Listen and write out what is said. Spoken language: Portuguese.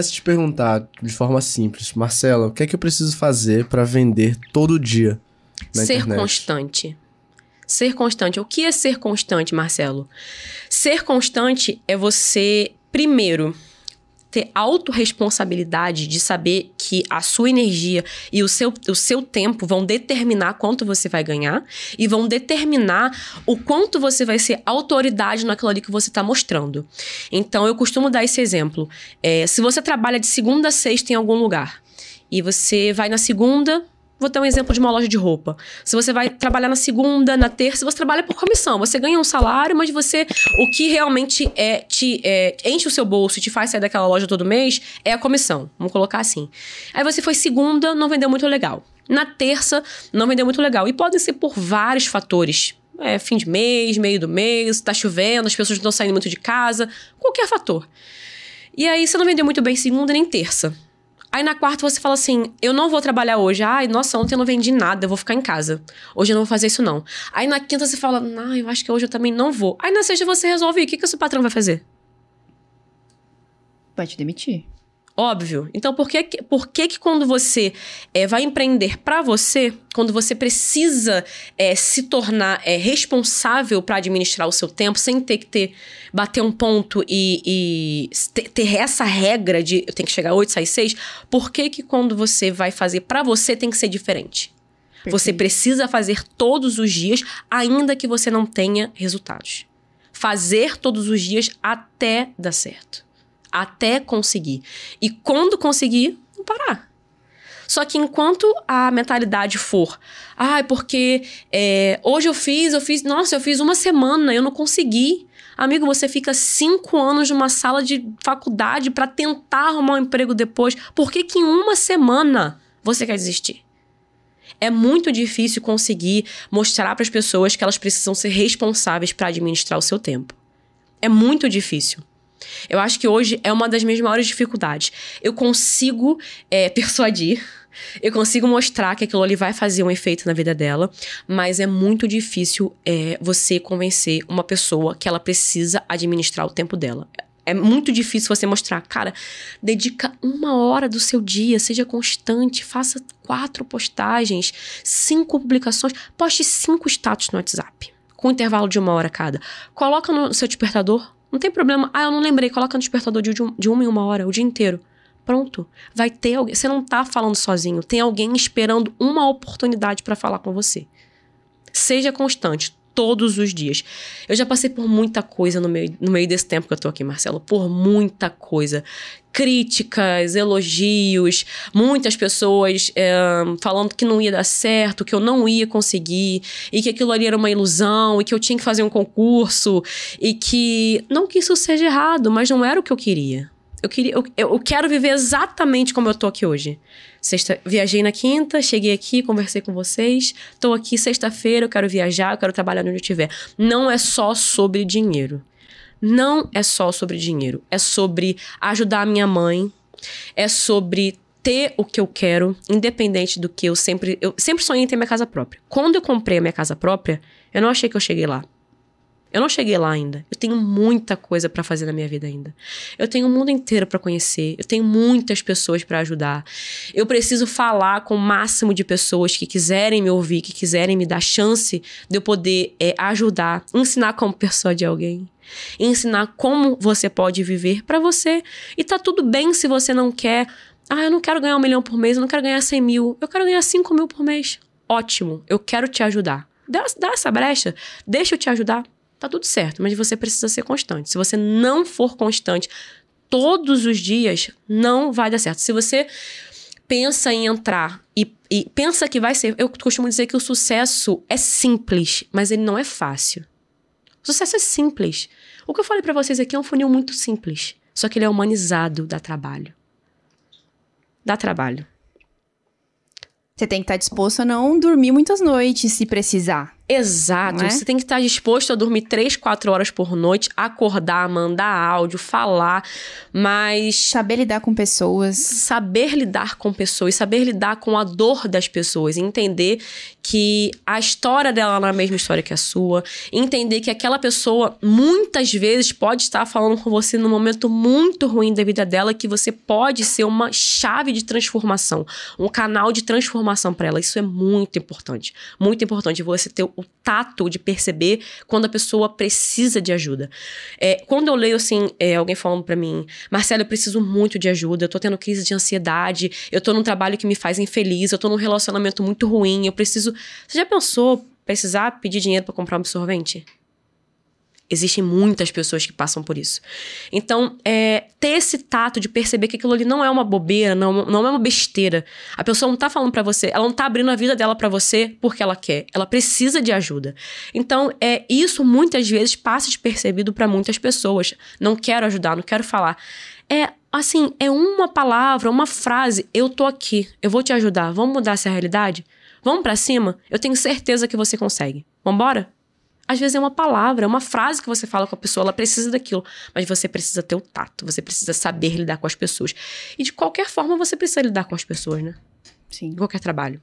Se te perguntar de forma simples, Marcela, o que é que eu preciso fazer para vender todo dia? Na ser internet? constante. Ser constante. O que é ser constante, Marcelo? Ser constante é você, primeiro, ter autorresponsabilidade de saber que a sua energia e o seu, o seu tempo vão determinar quanto você vai ganhar e vão determinar o quanto você vai ser autoridade naquilo ali que você está mostrando. Então, eu costumo dar esse exemplo. É, se você trabalha de segunda a sexta em algum lugar e você vai na segunda, Vou ter um exemplo de uma loja de roupa. Se você vai trabalhar na segunda, na terça, você trabalha por comissão. Você ganha um salário, mas você. O que realmente é te é, enche o seu bolso e te faz sair daquela loja todo mês é a comissão. Vamos colocar assim. Aí você foi segunda, não vendeu muito legal. Na terça, não vendeu muito legal. E podem ser por vários fatores. É, fim de mês, meio do mês, tá chovendo, as pessoas não estão saindo muito de casa, qualquer fator. E aí você não vendeu muito bem segunda nem terça. Aí na quarta você fala assim: eu não vou trabalhar hoje. Ai, nossa, ontem eu não vendi nada, eu vou ficar em casa. Hoje eu não vou fazer isso, não. Aí na quinta você fala: não, eu acho que hoje eu também não vou. Aí na sexta você resolve: o que, que o seu patrão vai fazer? Vai te demitir. Óbvio. Então, por que, por que, que quando você é, vai empreender para você, quando você precisa é, se tornar é, responsável para administrar o seu tempo, sem ter que ter, bater um ponto e, e ter essa regra de eu tenho que chegar às 8, sair 6, por que, que quando você vai fazer para você tem que ser diferente? Perfeito. Você precisa fazer todos os dias, ainda que você não tenha resultados. Fazer todos os dias até dar certo até conseguir. E quando conseguir, não parar. Só que enquanto a mentalidade for, ah, porque é, hoje eu fiz, eu fiz, nossa, eu fiz uma semana, eu não consegui. Amigo, você fica cinco anos numa sala de faculdade para tentar arrumar um emprego depois. Por que, que em uma semana você quer desistir? É muito difícil conseguir mostrar para as pessoas que elas precisam ser responsáveis para administrar o seu tempo. É muito difícil. Eu acho que hoje é uma das minhas maiores dificuldades. Eu consigo é, persuadir. Eu consigo mostrar que aquilo ali vai fazer um efeito na vida dela, mas é muito difícil é, você convencer uma pessoa que ela precisa administrar o tempo dela. É muito difícil você mostrar, cara, dedica uma hora do seu dia, seja constante, faça quatro postagens, cinco publicações, poste cinco status no WhatsApp, com intervalo de uma hora cada. Coloca no seu despertador não tem problema. Ah, eu não lembrei. Coloca no despertador de, um, de uma em uma hora, o dia inteiro. Pronto. Vai ter alguém. Você não tá falando sozinho. Tem alguém esperando uma oportunidade para falar com você. Seja constante todos os dias. Eu já passei por muita coisa no meio, no meio desse tempo que eu tô aqui, Marcelo, por muita coisa. Críticas, elogios, muitas pessoas é, falando que não ia dar certo, que eu não ia conseguir, e que aquilo ali era uma ilusão, e que eu tinha que fazer um concurso, e que. Não que isso seja errado, mas não era o que eu queria. Eu, queria, eu, eu quero viver exatamente como eu tô aqui hoje. Sexta, viajei na quinta, cheguei aqui, conversei com vocês. Tô aqui sexta-feira, eu quero viajar, eu quero trabalhar onde eu estiver. Não é só sobre dinheiro. Não é só sobre dinheiro. É sobre ajudar a minha mãe. É sobre ter o que eu quero, independente do que eu sempre. Eu sempre sonhei em ter minha casa própria. Quando eu comprei a minha casa própria, eu não achei que eu cheguei lá. Eu não cheguei lá ainda. Eu tenho muita coisa para fazer na minha vida ainda. Eu tenho o mundo inteiro para conhecer. Eu tenho muitas pessoas para ajudar. Eu preciso falar com o máximo de pessoas que quiserem me ouvir, que quiserem me dar chance de eu poder é, ajudar, ensinar como persuadir alguém ensinar como você pode viver para você. E tá tudo bem se você não quer. Ah, eu não quero ganhar um milhão por mês, eu não quero ganhar 100 mil, eu quero ganhar 5 mil por mês. Ótimo, eu quero te ajudar. Dá, dá essa brecha, deixa eu te ajudar tá tudo certo, mas você precisa ser constante. Se você não for constante todos os dias, não vai dar certo. Se você pensa em entrar e, e pensa que vai ser. Eu costumo dizer que o sucesso é simples, mas ele não é fácil. O sucesso é simples. O que eu falei para vocês aqui é um funil muito simples, só que ele é humanizado, dá trabalho. Dá trabalho. Você tem que estar tá disposto a não dormir muitas noites se precisar. Exato. É? Você tem que estar disposto a dormir três, quatro horas por noite, acordar, mandar áudio, falar, mas. Saber lidar com pessoas. Saber lidar com pessoas, saber lidar com a dor das pessoas. Entender que a história dela não é a mesma história que a sua. Entender que aquela pessoa, muitas vezes, pode estar falando com você num momento muito ruim da vida dela, que você pode ser uma chave de transformação, um canal de transformação para ela. Isso é muito importante. Muito importante você ter o tato de perceber quando a pessoa precisa de ajuda. É, quando eu leio, assim, é, alguém falando para mim, Marcelo, eu preciso muito de ajuda, eu tô tendo crise de ansiedade, eu tô num trabalho que me faz infeliz, eu tô num relacionamento muito ruim, eu preciso. Você já pensou precisar pedir dinheiro para comprar um absorvente? Existem muitas pessoas que passam por isso. Então, é, ter esse tato de perceber que aquilo ali não é uma bobeira, não, não é uma besteira. A pessoa não tá falando para você, ela não tá abrindo a vida dela para você porque ela quer. Ela precisa de ajuda. Então, é isso muitas vezes passa despercebido para muitas pessoas. Não quero ajudar, não quero falar. É assim, é uma palavra, uma frase, eu tô aqui, eu vou te ajudar. Vamos mudar essa realidade? Vamos para cima? Eu tenho certeza que você consegue. Vambora? Às vezes é uma palavra, é uma frase que você fala com a pessoa, ela precisa daquilo. Mas você precisa ter o tato, você precisa saber lidar com as pessoas. E de qualquer forma, você precisa lidar com as pessoas, né? Sim. Em qualquer trabalho.